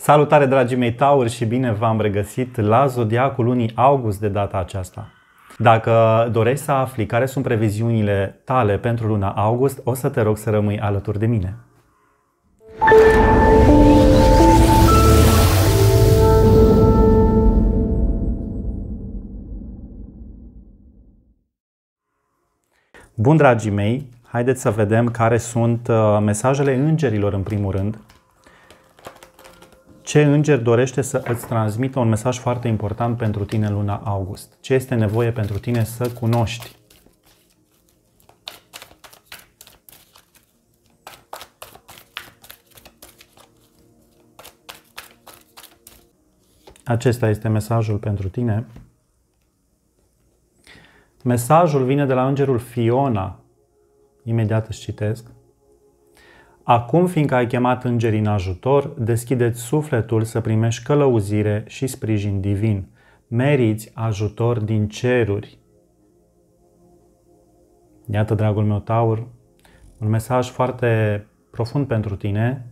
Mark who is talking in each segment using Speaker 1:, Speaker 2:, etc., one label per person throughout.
Speaker 1: Salutare dragii mei Tauri și bine v-am regăsit la Zodiacul lunii august de data aceasta. Dacă dorești să afli care sunt previziunile tale pentru luna august, o să te rog să rămâi alături de mine. Bun, dragii mei, haideți să vedem care sunt uh, mesajele îngerilor în primul rând ce înger dorește să îți transmită un mesaj foarte important pentru tine luna august? Ce este nevoie pentru tine să cunoști? Acesta este mesajul pentru tine. Mesajul vine de la îngerul Fiona. Imediat îți citesc. Acum, fiindcă ai chemat îngerii în ajutor, deschideți sufletul să primești călăuzire și sprijin divin. Meriți ajutor din ceruri. Iată, dragul meu Taur, un mesaj foarte profund pentru tine.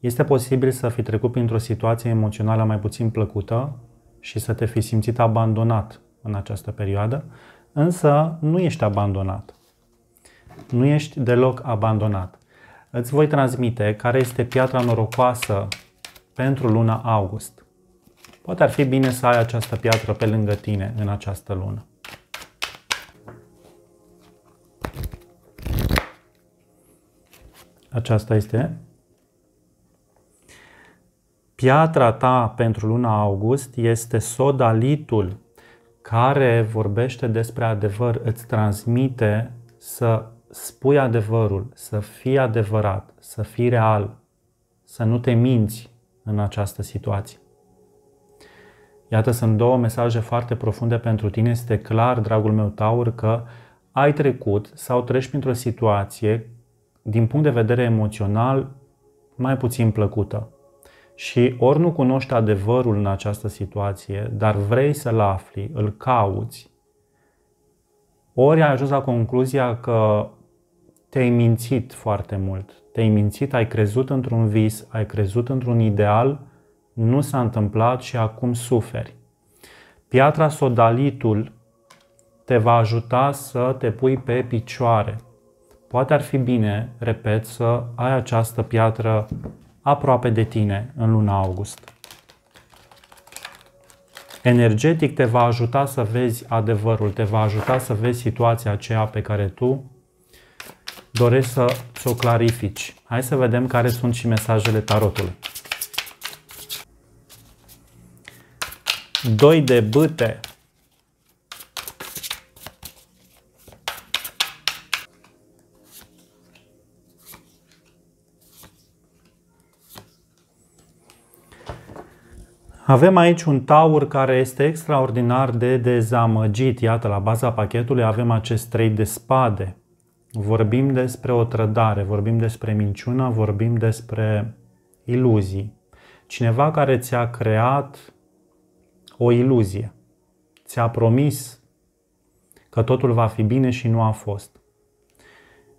Speaker 1: Este posibil să fi trecut printr-o situație emoțională mai puțin plăcută și să te fi simțit abandonat în această perioadă, însă nu ești abandonat. Nu ești deloc abandonat îți voi transmite care este piatra norocoasă pentru luna august. Poate ar fi bine să ai această piatră pe lângă tine în această lună. Aceasta este piatra ta pentru luna august este sodalitul care vorbește despre adevăr, îți transmite să spui adevărul, să fii adevărat, să fii real, să nu te minți în această situație. Iată, sunt două mesaje foarte profunde pentru tine. Este clar, dragul meu Taur, că ai trecut sau treci printr-o situație, din punct de vedere emoțional, mai puțin plăcută. Și ori nu cunoști adevărul în această situație, dar vrei să-l afli, îl cauți, ori ai ajuns la concluzia că te-ai mințit foarte mult. Te-ai mințit, ai crezut într-un vis, ai crezut într-un ideal, nu s-a întâmplat și acum suferi. Piatra sodalitul te va ajuta să te pui pe picioare. Poate ar fi bine, repet, să ai această piatră aproape de tine în luna august. Energetic te va ajuta să vezi adevărul, te va ajuta să vezi situația aceea pe care tu doresc să, să o clarifici. Hai să vedem care sunt și mesajele tarotului. 2 de bâte. Avem aici un taur care este extraordinar de dezamăgit. Iată, la baza pachetului avem acest trei de spade. Vorbim despre o trădare, vorbim despre minciună, vorbim despre iluzii. Cineva care ți-a creat o iluzie, ți-a promis că totul va fi bine și nu a fost.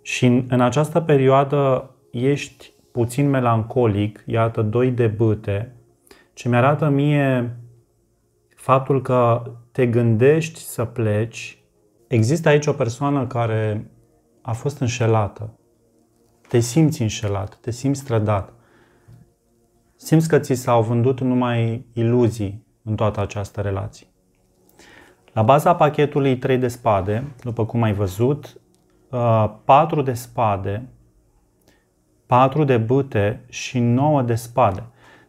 Speaker 1: Și în, în această perioadă ești puțin melancolic, iată doi de bâte, ce mi-arată mie faptul că te gândești să pleci. Există aici o persoană care a fost înșelată, te simți înșelat, te simți strădat, simți că ți s-au vândut numai iluzii în toată această relație. La baza pachetului 3 de spade, după cum ai văzut, 4 uh, de spade, 4 de bâte și 9 de spade.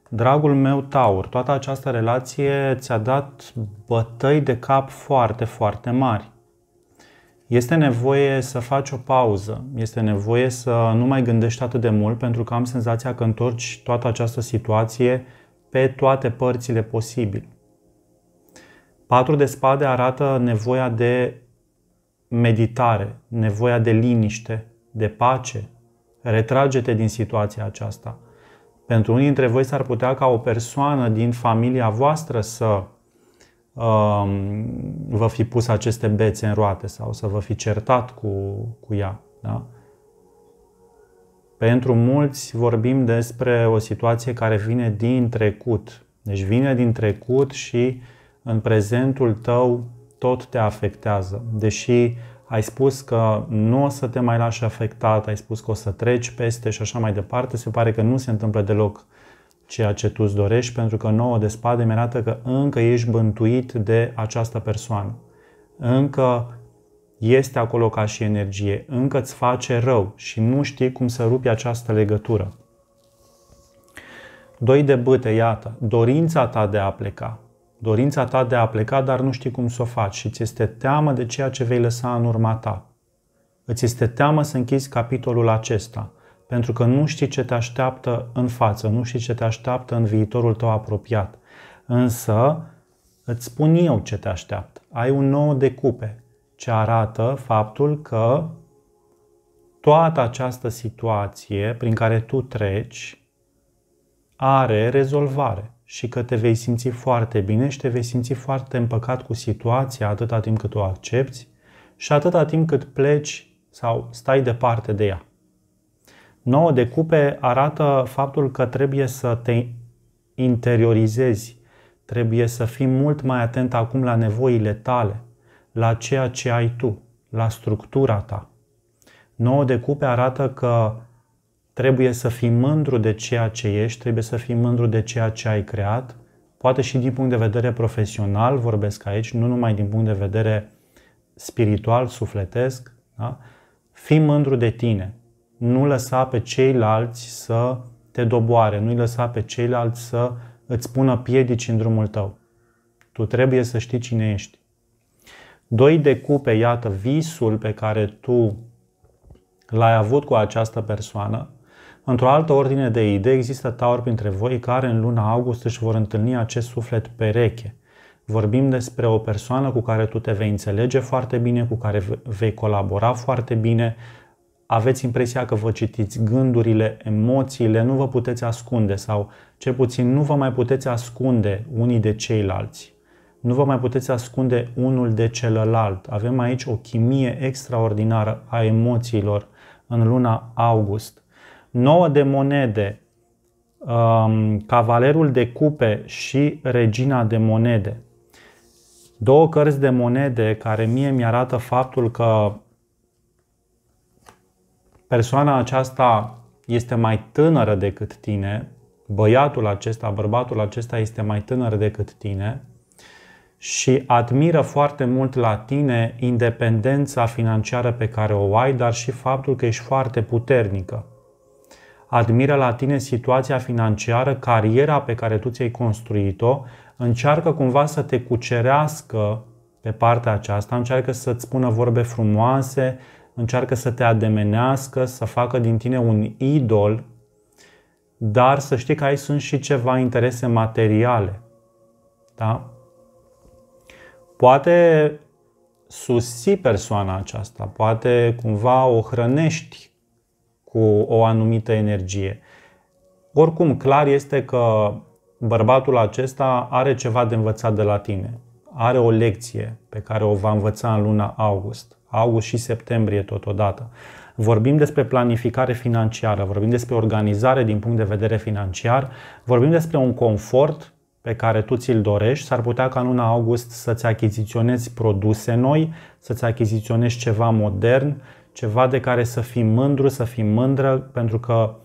Speaker 1: Dragul meu Taur, toată această relație ți-a dat bătăi de cap foarte, foarte mari este nevoie să faci o pauză, este nevoie să nu mai gândești atât de mult pentru că am senzația că întorci toată această situație pe toate părțile posibile. Patru de spade arată nevoia de meditare, nevoia de liniște, de pace. Retrage-te din situația aceasta. Pentru unii dintre voi s-ar putea ca o persoană din familia voastră să Um, vă fi pus aceste bețe în roate sau să vă fi certat cu, cu ea. Da? Pentru mulți vorbim despre o situație care vine din trecut. Deci vine din trecut și în prezentul tău tot te afectează. Deși ai spus că nu o să te mai lași afectat, ai spus că o să treci peste și așa mai departe, se pare că nu se întâmplă deloc uh, ceea ce tu îți dorești, pentru că nouă de spade mi-arată că încă ești bântuit de această persoană. Încă este acolo ca și energie, încă îți face rău și nu știi cum să rupi această legătură. Doi de băte, iată, dorința ta de a pleca, dorința ta de a pleca, dar nu știi cum să o faci și ți este teamă de ceea ce vei lăsa în urma ta. Îți este teamă să închizi capitolul acesta – pentru că nu știi ce te așteaptă în față, nu știi ce te așteaptă în viitorul tău apropiat. Însă, îți spun eu ce te așteaptă. Ai un nou de cupe, ce arată faptul că toată această situație prin care tu treci are rezolvare și că te vei simți foarte bine și te vei simți foarte împăcat cu situația atâta timp cât o accepti și atâta timp cât pleci sau stai departe de ea. 9 de cupe arată faptul că trebuie să te interiorizezi, trebuie să fii mult mai atent acum la nevoile tale, la ceea ce ai tu, la structura ta. 9 de cupe arată că trebuie să fii mândru de ceea ce ești, trebuie să fii mândru de ceea ce ai creat, poate și din punct de vedere profesional vorbesc aici, nu numai din punct de vedere spiritual, sufletesc. Da? Fii mândru de tine, nu lăsa pe ceilalți să te doboare, nu-i lăsa pe ceilalți să îți pună piedici în drumul tău. Tu trebuie să știi cine ești. Doi de cupe, iată, visul pe care tu l-ai avut cu această persoană. Într-o altă ordine de idei există taur printre voi care în luna august își vor întâlni acest suflet pereche. Vorbim despre o persoană cu care tu te vei înțelege foarte bine, cu care vei colabora foarte bine, aveți impresia că vă citiți gândurile, emoțiile, nu vă puteți ascunde sau cel puțin nu vă mai puteți ascunde unii de ceilalți. Nu vă mai puteți ascunde unul de celălalt. Avem aici o chimie extraordinară a emoțiilor în luna august. 9 de monede, um, Cavalerul de cupe și Regina de monede. Două cărți de monede care mie mi arată faptul că persoana aceasta este mai tânără decât tine, băiatul acesta, bărbatul acesta este mai tânăr decât tine și admiră foarte mult la tine independența financiară pe care o ai, dar și faptul că ești foarte puternică. Admiră la tine situația financiară, cariera pe care tu ți-ai construit-o, încearcă cumva să te cucerească pe partea aceasta, încearcă să-ți spună vorbe frumoase, încearcă să te ademenească, să facă din tine un idol, dar să știi că aici sunt și ceva interese materiale. Da? Poate susții persoana aceasta, poate cumva o hrănești cu o anumită energie. Oricum, clar este că bărbatul acesta are ceva de învățat de la tine. Are o lecție pe care o va învăța în luna august august și septembrie totodată. Vorbim despre planificare financiară, vorbim despre organizare din punct de vedere financiar, vorbim despre un confort pe care tu ți-l dorești, s-ar putea ca în luna august să-ți achiziționezi produse noi, să-ți achiziționezi ceva modern, ceva de care să fii mândru, să fii mândră, pentru că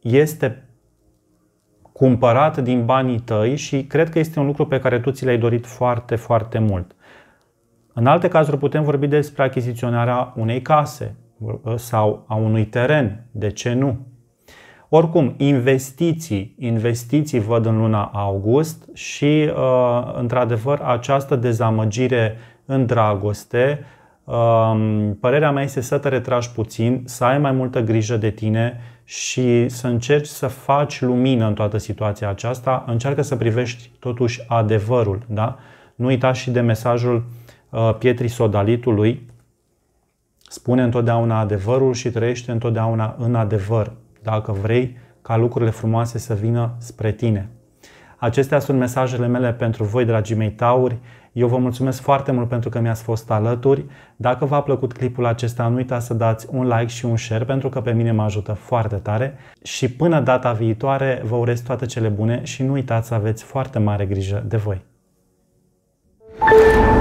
Speaker 1: este cumpărat din banii tăi și cred că este un lucru pe care tu ți l-ai dorit foarte, foarte mult. În alte cazuri putem vorbi despre achiziționarea unei case uh, sau a unui teren. De ce nu? Oricum, investiții, investiții văd în luna august și, uh, într-adevăr, această dezamăgire în dragoste, um, părerea mea este să te retragi puțin, să ai mai multă grijă de tine și să încerci să faci lumină în toată situația aceasta. Încearcă să privești totuși adevărul, da? Nu uita și de mesajul Uh, pietrii sodalitului, spune întotdeauna adevărul și trăiește întotdeauna în adevăr, dacă vrei ca lucrurile frumoase să vină spre tine. Acestea sunt mesajele mele pentru voi, dragii mei tauri. Eu vă mulțumesc foarte mult pentru că mi-ați fost alături. Dacă v-a plăcut clipul acesta, nu uitați să dați un like și un share pentru că pe mine mă ajută foarte tare. Și până data viitoare, vă urez toate cele bune și nu uitați să aveți foarte mare grijă de voi. thank you